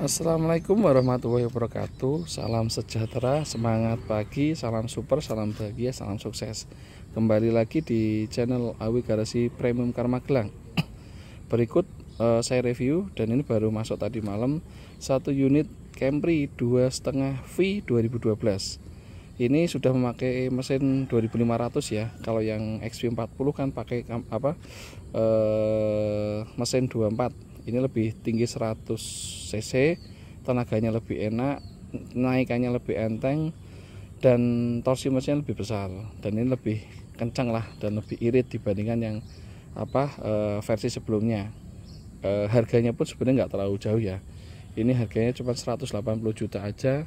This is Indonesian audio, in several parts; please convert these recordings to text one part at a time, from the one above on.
Assalamualaikum warahmatullahi wabarakatuh Salam sejahtera, semangat pagi, salam super, salam bahagia, salam sukses Kembali lagi di channel Awi Garasi Premium Karma Gelang Berikut uh, saya review dan ini baru masuk tadi malam Satu unit Camry 2.5 V 2012 Ini sudah memakai mesin 2500 ya Kalau yang XV40 kan pakai apa uh, mesin 24 ini lebih tinggi 100 cc tenaganya lebih enak naikannya lebih enteng dan torsi mesinnya lebih besar dan ini lebih kencang lah dan lebih irit dibandingkan yang apa e, versi sebelumnya e, harganya pun sebenarnya nggak terlalu jauh ya ini harganya cuma 180 juta aja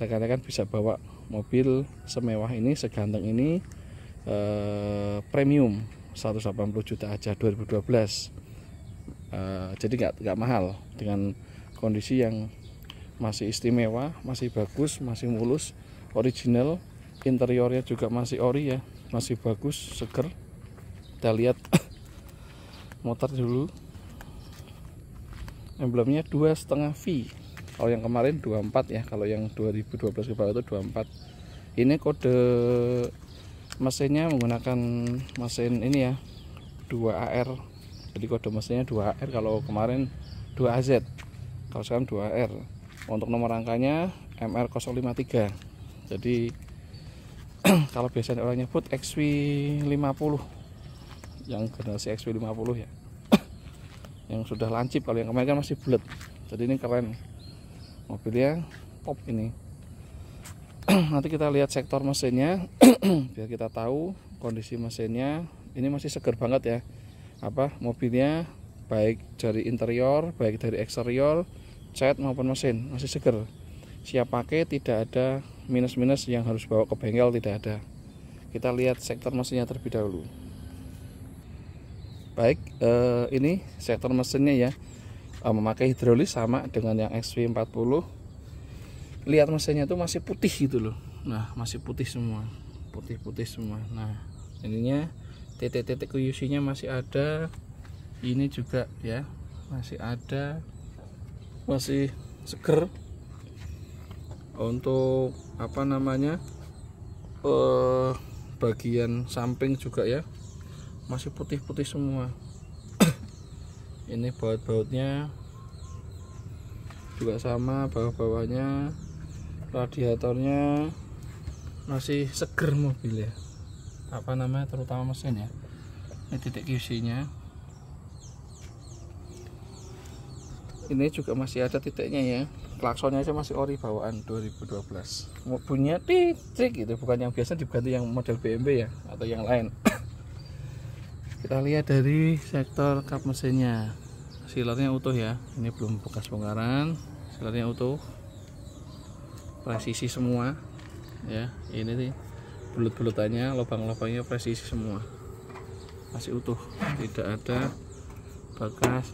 rekan-rekan bisa bawa mobil semewah ini seganteng ini e, premium 180 juta aja 2012 Eh, jadi nggak nggak mahal dengan kondisi yang masih istimewa masih bagus masih mulus original interiornya juga masih ori ya masih bagus seger kita lihat motor dulu emblemnya dua setengah V kalau yang kemarin 24 ya kalau yang 2012 ke bawah itu 24 ini kode mesinnya menggunakan mesin ini ya 2AR jadi kode mesinnya 2R kalau kemarin 2AZ kalau sekarang 2R untuk nomor rangkanya MR053 jadi kalau biasanya orang nyebut XW50 yang generasi XW50 ya yang sudah lancip kalau yang kemarin kan masih bulat jadi ini keren mobilnya pop ini nanti kita lihat sektor mesinnya biar kita tahu kondisi mesinnya ini masih seger banget ya apa mobilnya baik dari interior baik dari eksterior cat maupun mesin masih seger siap pakai tidak ada minus-minus yang harus bawa ke bengkel tidak ada kita lihat sektor mesinnya terlebih dahulu baik eh, ini sektor mesinnya ya eh, memakai hidrolis sama dengan yang XV40 lihat mesinnya itu masih putih gitu loh nah masih putih semua putih-putih semua nah ininya titik-titik kuyusinya masih ada ini juga ya masih ada masih seger untuk apa namanya eh, bagian samping juga ya masih putih-putih semua ini baut-bautnya juga sama bawah-bawahnya radiatornya masih seger mobil ya apa namanya terutama mesin ya ini titik QC nya ini juga masih ada titiknya ya klaksonnya aja masih ori bawaan 2012 mau punya titik gitu bukan yang biasa diganti yang model BMW ya atau yang lain kita lihat dari sektor kap mesinnya silernya utuh ya ini belum bekas bongkaran silernya utuh presisi semua ya ini nih bulut-bulutannya lubang-lubangnya presisi semua masih utuh tidak ada bekas.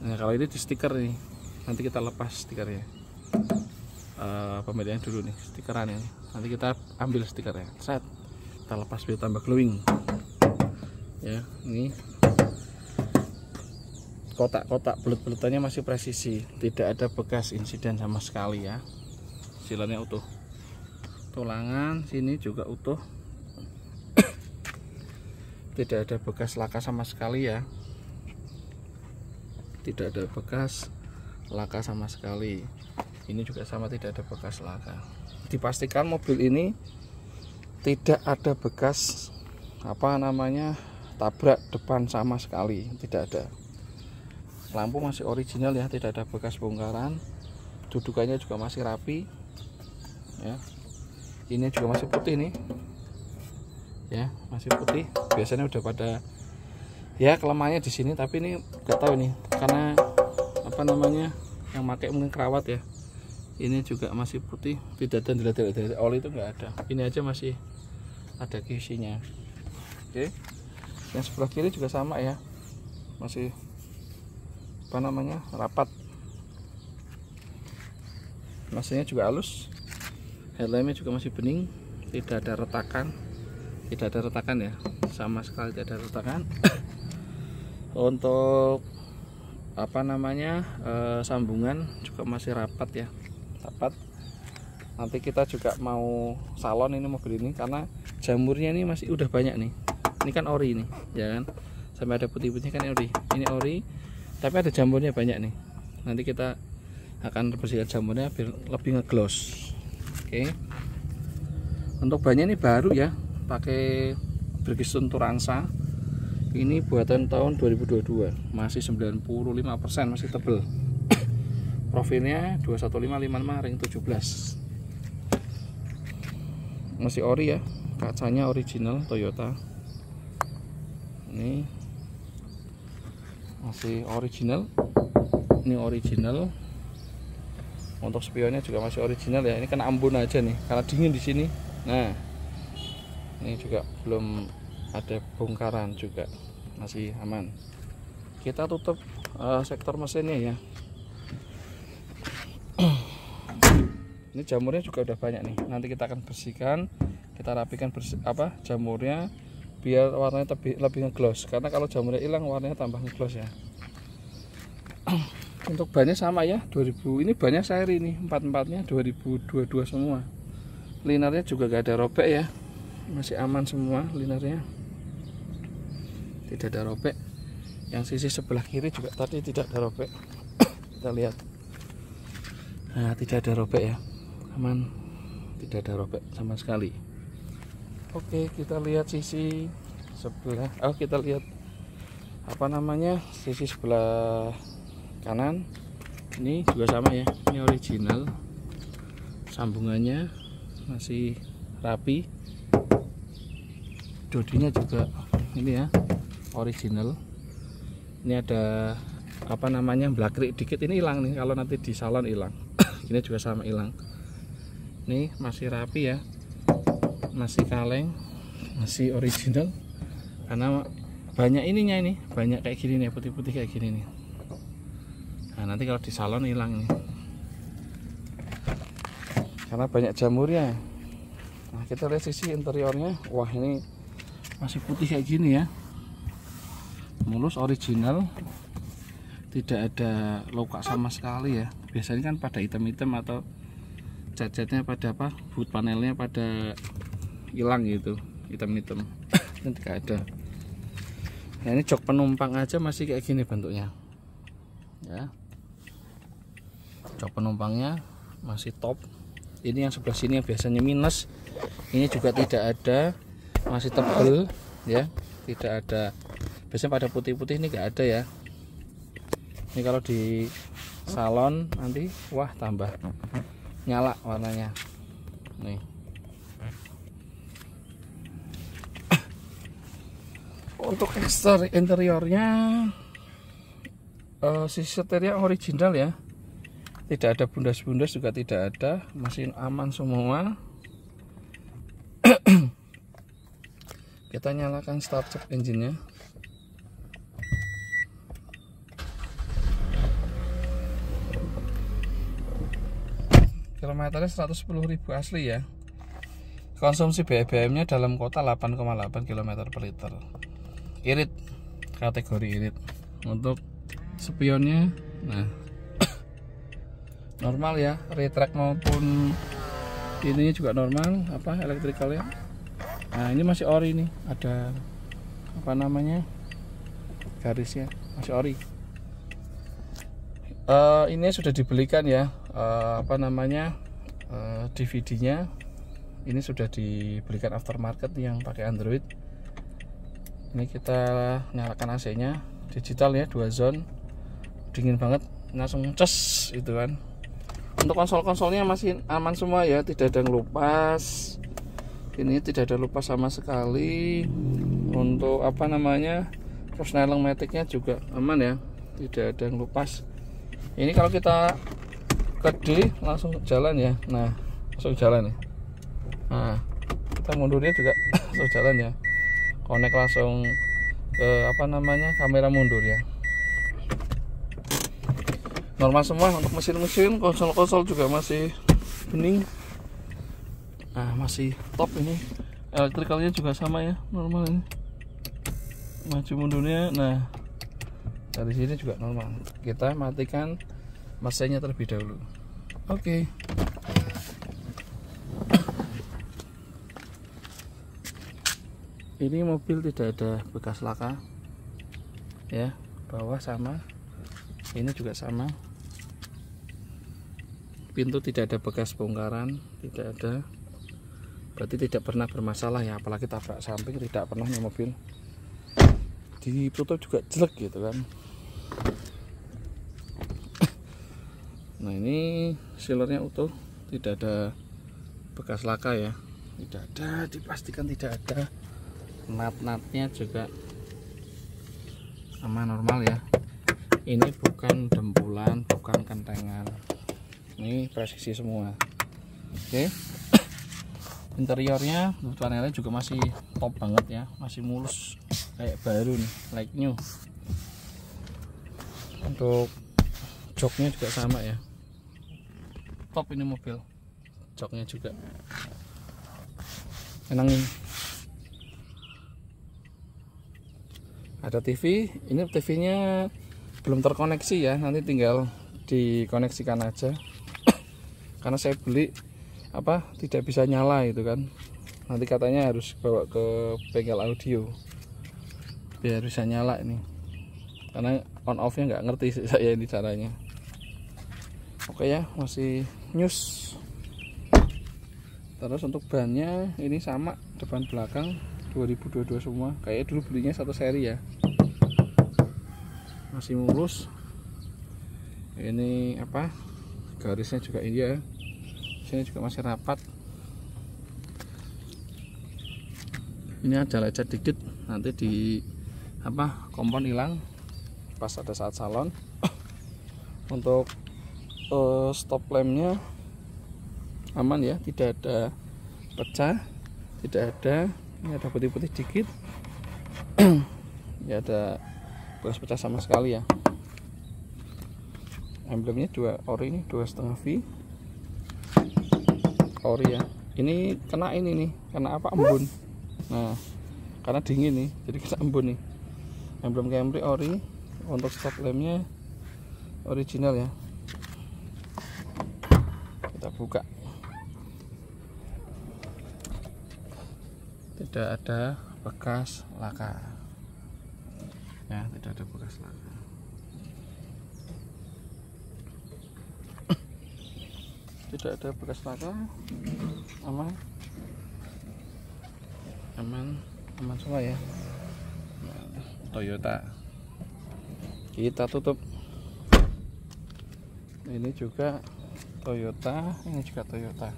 nah kalau ini di stiker nih nanti kita lepas stikernya e, eh, pemilihan dulu nih stikeran ini nanti kita ambil stikernya set kita lepas biar tambah glowing ya ini kotak-kotak belut-belutannya masih presisi tidak ada bekas insiden sama sekali ya silannya utuh tulangan sini juga utuh tidak ada bekas laka sama sekali ya tidak ada bekas laka sama sekali ini juga sama tidak ada bekas laka dipastikan mobil ini tidak ada bekas apa namanya tabrak depan sama sekali tidak ada lampu masih original ya tidak ada bekas bongkaran dudukannya juga masih rapi ya ini juga masih putih nih ya masih putih biasanya udah pada ya kelemahannya di sini tapi ini gak tahu nih karena apa namanya yang pakai mungkin kerawat ya ini juga masih putih tidak ada dari oli itu enggak ada ini aja masih ada kisinya oke yang sebelah kiri juga sama ya masih apa namanya rapat mesinnya juga halus helmnya juga masih bening tidak ada retakan tidak ada retakan ya sama sekali tidak ada retakan untuk apa namanya e, sambungan juga masih rapat ya rapat nanti kita juga mau salon ini mobil ini karena jamurnya ini masih udah banyak nih ini kan ori nih ya kan sampai ada putih putihnya kan ori ini ori tapi ada jamurnya banyak nih nanti kita akan bersihkan jamurnya biar lebih ngegloss Oke. Untuk bannya ini baru ya, pakai Bridgestone Turansa. Ini buatan tahun 2022, masih 95% masih tebel. Profilnya 21555 ring 17. Masih ori ya, kacanya original Toyota. Ini masih original. Ini original untuk spionnya juga masih original ya ini kena Ambon aja nih karena dingin di sini nah ini juga belum ada bongkaran juga masih aman kita tutup uh, sektor mesinnya ya ini jamurnya juga udah banyak nih nanti kita akan bersihkan kita rapikan bersih, apa jamurnya biar warnanya lebih lebih ngegloss karena kalau jamurnya hilang warnanya tambah ngegloss ya untuk bannya sama ya 2000 ini banyak seri ini empat empatnya 2022 semua Linernya juga gak ada robek ya masih aman semua linernya. tidak ada robek yang sisi sebelah kiri juga tadi tidak ada robek kita lihat nah tidak ada robek ya aman tidak ada robek sama sekali oke kita lihat sisi sebelah oh kita lihat apa namanya sisi sebelah kanan ini juga sama ya ini original sambungannya masih rapi dodinya juga ini ya original ini ada apa namanya blakrik dikit ini hilang nih kalau nanti di salon hilang ini juga sama hilang ini masih rapi ya masih kaleng masih original karena banyak ininya ini banyak kayak gini nih putih-putih kayak gini nih nah nanti kalau di salon hilang nih karena banyak jamurnya nah kita lihat sisi interiornya wah ini masih putih kayak gini ya mulus original tidak ada luka sama sekali ya biasanya kan pada hitam-hitam atau cacatnya pada apa boot panelnya pada hilang gitu hitam-hitam ini tidak ada nah, ini jok penumpang aja masih kayak gini bentuknya ya jok penumpangnya masih top ini yang sebelah sini yang biasanya minus ini juga tidak ada masih tebal ya tidak ada biasanya pada putih-putih ini enggak ada ya ini kalau di salon nanti wah tambah nyala warnanya nih untuk interiornya uh, si setirnya original ya tidak ada bundas-bundas juga tidak ada mesin aman semua kita nyalakan start check engine nya kilometernya 110.000 asli ya konsumsi BBM nya dalam kota 8,8 km per liter irit kategori irit untuk spionnya nah normal ya retract maupun ini juga normal apa elektrikalnya nah ini masih ori nih ada apa namanya garisnya masih ori uh, ini sudah dibelikan ya uh, apa namanya uh, eh, DVD-nya ini sudah dibelikan aftermarket yang pakai Android ini kita nyalakan AC nya digital ya dua zone dingin banget langsung cus itu kan untuk konsol-konsolnya masih aman semua ya tidak ada yang lupas ini tidak ada lupa sama sekali untuk apa namanya terus nylon metiknya juga aman ya tidak ada yang lupas ini kalau kita ke D langsung jalan ya nah langsung jalan ya nah kita mundurnya juga langsung jalan ya connect langsung ke apa namanya kamera mundur ya normal semua untuk mesin-mesin konsol-konsol juga masih bening nah masih top ini elektrikalnya juga sama ya normal ini maju mundurnya nah dari sini juga normal kita matikan mesinnya terlebih dahulu oke okay. ini mobil tidak ada bekas laka ya bawah sama ini juga sama pintu tidak ada bekas bongkaran tidak ada berarti tidak pernah bermasalah ya apalagi tabrak samping tidak pernah nih mobil ditutup juga jelek gitu kan nah ini sealernya utuh tidak ada bekas laka ya tidak ada dipastikan tidak ada nat-natnya juga sama normal ya ini bukan dempulan bukan kentengan ini presisi semua oke okay. interiornya panelnya juga masih top banget ya masih mulus kayak baru nih like new untuk joknya juga sama ya top ini mobil joknya juga enak ini. ada TV ini TV nya belum terkoneksi ya nanti tinggal dikoneksikan aja karena saya beli apa tidak bisa nyala itu kan nanti katanya harus bawa ke bengkel audio biar bisa nyala ini karena on off nya nggak ngerti saya ini caranya oke ya masih news terus untuk bannya ini sama depan belakang 2022 semua kayak dulu belinya satu seri ya masih mulus ini apa garisnya juga ini ya sini juga masih rapat ini ada lecet dikit nanti di apa kompon hilang pas ada saat salon untuk uh, stop lampnya aman ya tidak ada pecah tidak ada ini ada putih-putih dikit ya ada bekas pecah sama sekali ya emblemnya dua ori ini dua setengah V ori ya ini kena ini nih kena apa embun nah karena dingin nih jadi kena embun nih emblem Camry ori untuk stop lampnya original ya kita buka tidak ada bekas laka ya tidak ada bekas laka tidak ada bekas laka aman aman aman semua ya Toyota kita tutup ini juga Toyota ini juga Toyota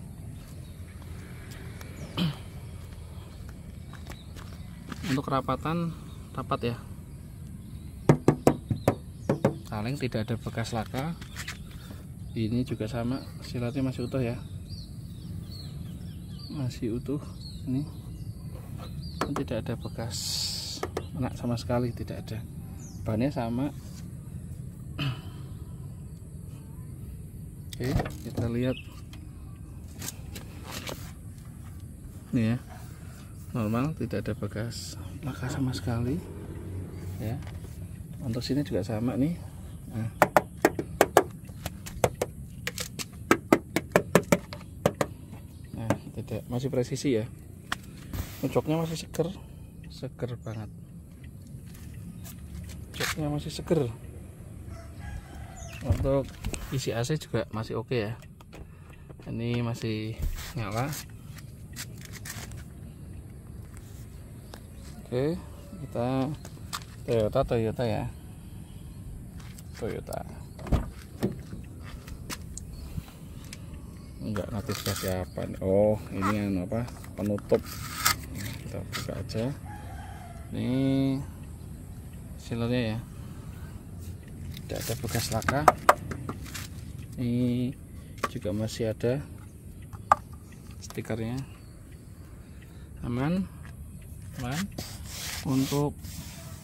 untuk kerapatan rapat ya saling tidak ada bekas laka ini juga sama silatnya masih utuh ya masih utuh ini tidak ada bekas enak sama sekali tidak ada bannya sama oke kita lihat ini ya normal tidak ada bekas laka sama sekali ya untuk sini juga sama nih nah ada masih presisi ya cocoknya masih seger seger banget cocoknya masih seger untuk isi AC juga masih oke okay ya ini masih nyala oke kita Toyota Toyota ya Toyota nggak notifikasi apa nih oh ini yang apa penutup kita buka aja nih silernya ya tidak ada bekas laka ini juga masih ada stikernya aman aman untuk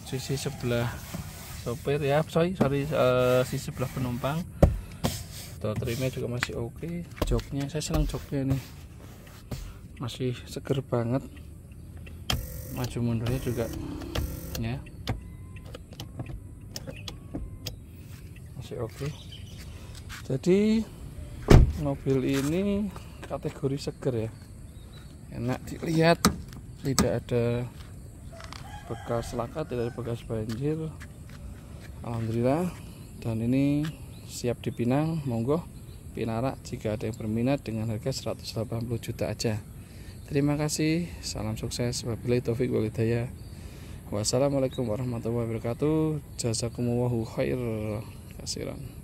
sisi sebelah sopir ya sorry sorry uh, sisi sebelah penumpang terima terima juga masih oke okay. joknya saya senang joknya nih masih seger banget maju mundurnya juga ya masih oke okay. jadi mobil ini kategori seger ya enak dilihat tidak ada bekas laka tidak ada bekas banjir Alhamdulillah dan ini siap dipinang monggo pinarak jika ada yang berminat dengan harga 180 juta aja terima kasih salam sukses wabillahi taufik walhidayah wassalamualaikum warahmatullahi wabarakatuh jazakumullahu khair kasiran